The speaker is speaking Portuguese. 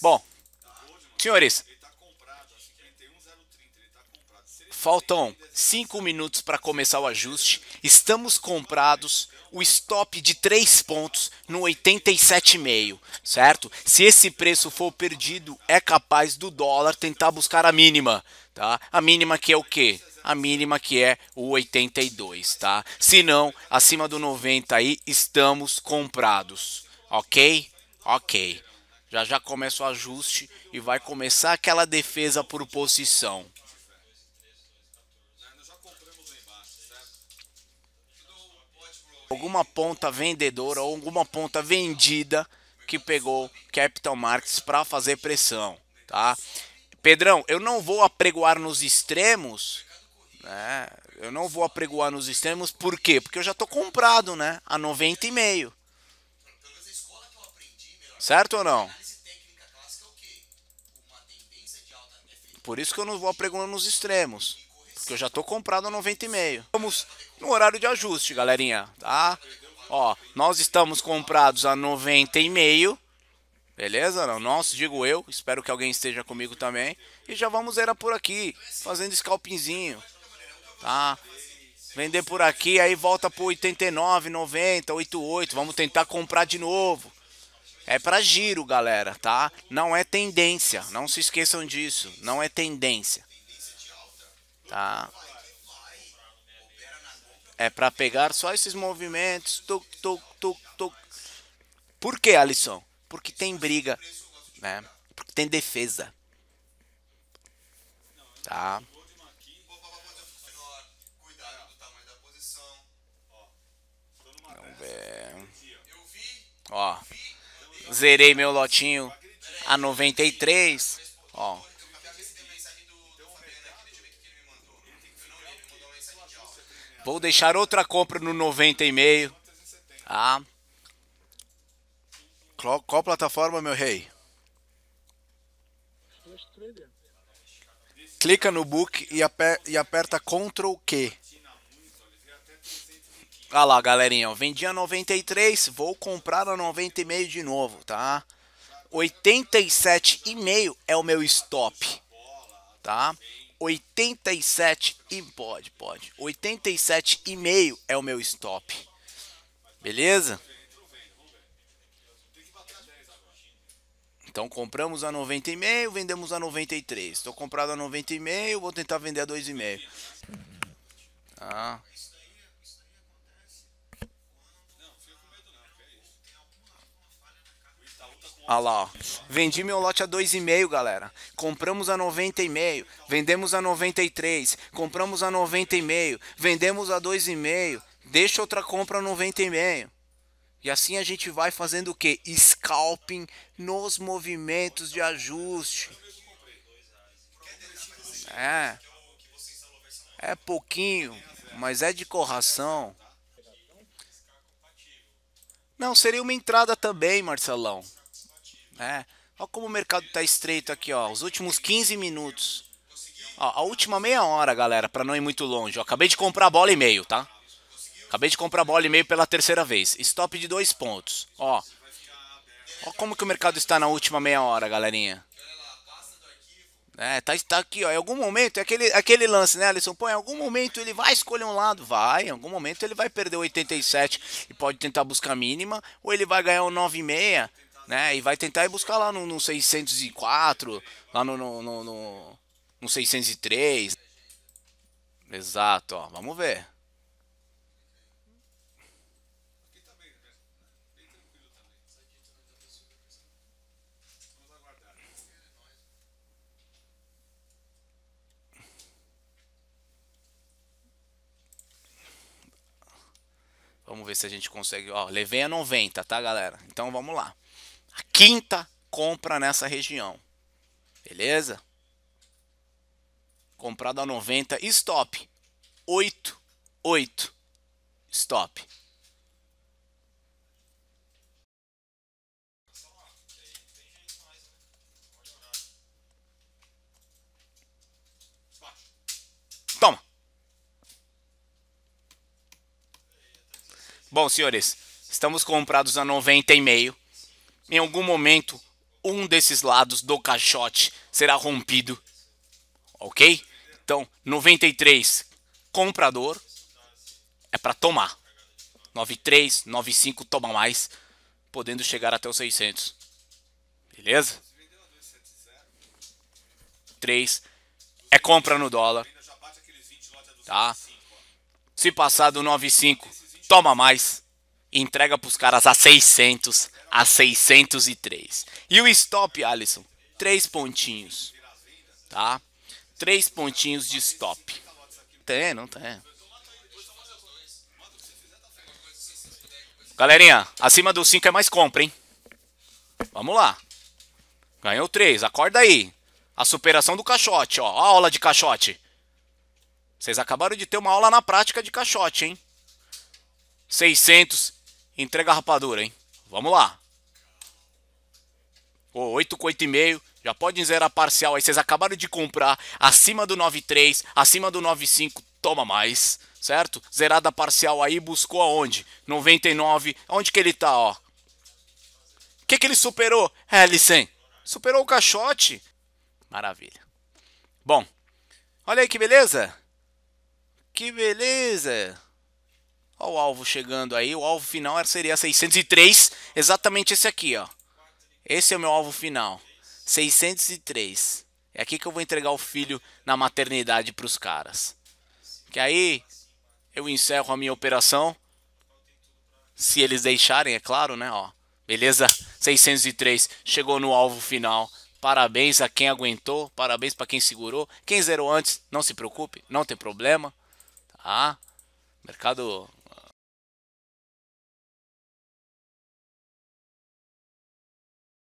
Bom, senhores, faltam 5 minutos para começar o ajuste. Estamos comprados o stop de 3 pontos no 87,5, certo? Se esse preço for perdido, é capaz do dólar tentar buscar a mínima, tá? A mínima que é o quê? A mínima que é o 82, tá? Se não, acima do 90 aí estamos comprados. OK? OK. Já já começa o ajuste e vai começar aquela defesa por posição. Alguma ponta vendedora ou alguma ponta vendida que pegou Capital Markets para fazer pressão, tá? Pedrão, eu não vou apregoar nos extremos, né? Eu não vou apregoar nos extremos, por quê? Porque eu já tô comprado, né? A 90,5. Certo ou não? Por isso que eu não vou apregoando nos extremos. Porque eu já tô comprado a 90,5. Vamos no horário de ajuste, galerinha, tá? Ó, nós estamos comprados a 90,5. Beleza? Não, nós, digo eu. Espero que alguém esteja comigo também. E já vamos era por aqui, fazendo scalpinzinho. Tá? Vender por aqui, aí volta por 89, 90, 88. Vamos tentar comprar de novo é para giro, galera, tá? Não é tendência, não se esqueçam disso, não é tendência. Tá? É para pegar só esses movimentos, tuc, tuc, tuc, tuc. Por que, Alisson? Porque tem briga, né? Porque tem defesa. Tá? Vamos ver. Ó. Zerei meu lotinho a 93. Ó. Vou deixar outra compra no 90,5. Tá? Qual, qual plataforma, meu rei? Clica no book e, aper, e aperta Ctrl Q. Olha lá, galerinha, eu vendi a 93, vou comprar a 90,5 de novo, tá? 87,5 é o meu stop, tá? 87 e pode, pode. 87,5 é o meu stop. Beleza? Então compramos a 90,5, vendemos a 93. Estou comprado a 90,5, vou tentar vender a 2,5. Tá? Olha lá, ó. Vendi meu lote a 2,5, galera. Compramos a 90,5. Vendemos a 93. Compramos a 90,5. Vendemos a 2,5. Deixa outra compra a 90,5. E assim a gente vai fazendo o que? Scalping nos movimentos de ajuste. É. É pouquinho, mas é de corração. Não, seria uma entrada também, Marcelão. É. Olha como o mercado está estreito aqui, ó. Os últimos 15 minutos. Ó, a última meia hora, galera, para não ir muito longe. Ó, acabei de comprar bola e meio, tá? Acabei de comprar bola e meio pela terceira vez. Stop de dois pontos. Ó. Ó como que o mercado está na última meia hora, galerinha. É, tá, tá aqui, ó. Em algum momento, é aquele, aquele lance, né, Alisson? Pô, em algum momento ele vai escolher um lado. Vai, em algum momento ele vai perder 87 e pode tentar buscar a mínima. Ou ele vai ganhar o 96 né? E vai tentar ir buscar lá no, no 604, lá no, no, no, no 603. Exato, ó. Vamos ver. Vamos ver se a gente consegue. Ó, levei a 90, tá, galera? Então vamos lá a quinta compra nessa região. Beleza? Comprado a 90, stop. 8, 8, stop. Toma. Bom, senhores, estamos comprados a 90 e meio. Em algum momento, um desses lados do caixote será rompido. Ok? Então, 93, comprador é para tomar. 93, 95 toma mais, podendo chegar até os 600. Beleza? 3 é compra no dólar. Tá? Se passar do 95, toma mais entrega para os caras a 600, a 603. E o stop, Alisson, três pontinhos, tá? Três pontinhos de stop. Tem, não tem. Galerinha, acima do 5 é mais compra, hein? Vamos lá. Ganhou 3, acorda aí. A superação do caixote, ó. A aula de caixote. Vocês acabaram de ter uma aula na prática de caixote, hein? 600, entrega a rapadura, hein? Vamos lá. Oh, 8 com 8,5. Já podem zerar parcial aí. Vocês acabaram de comprar acima do 9,3, acima do 9,5. Toma mais, certo? Zerada parcial aí. Buscou aonde? 99. Onde que ele tá, ó? O que, que ele superou, é, Ellison? superou o caixote. Maravilha. Bom, olha aí que beleza. Que beleza. Olha o alvo chegando aí. O alvo final seria 603. Exatamente esse aqui, ó. Esse é o meu alvo final. 603. É aqui que eu vou entregar o filho na maternidade para os caras. Que aí eu encerro a minha operação. Se eles deixarem, é claro, né? Ó, beleza? 603 chegou no alvo final. Parabéns a quem aguentou, parabéns para quem segurou. Quem zerou antes, não se preocupe, não tem problema. Tá? Mercado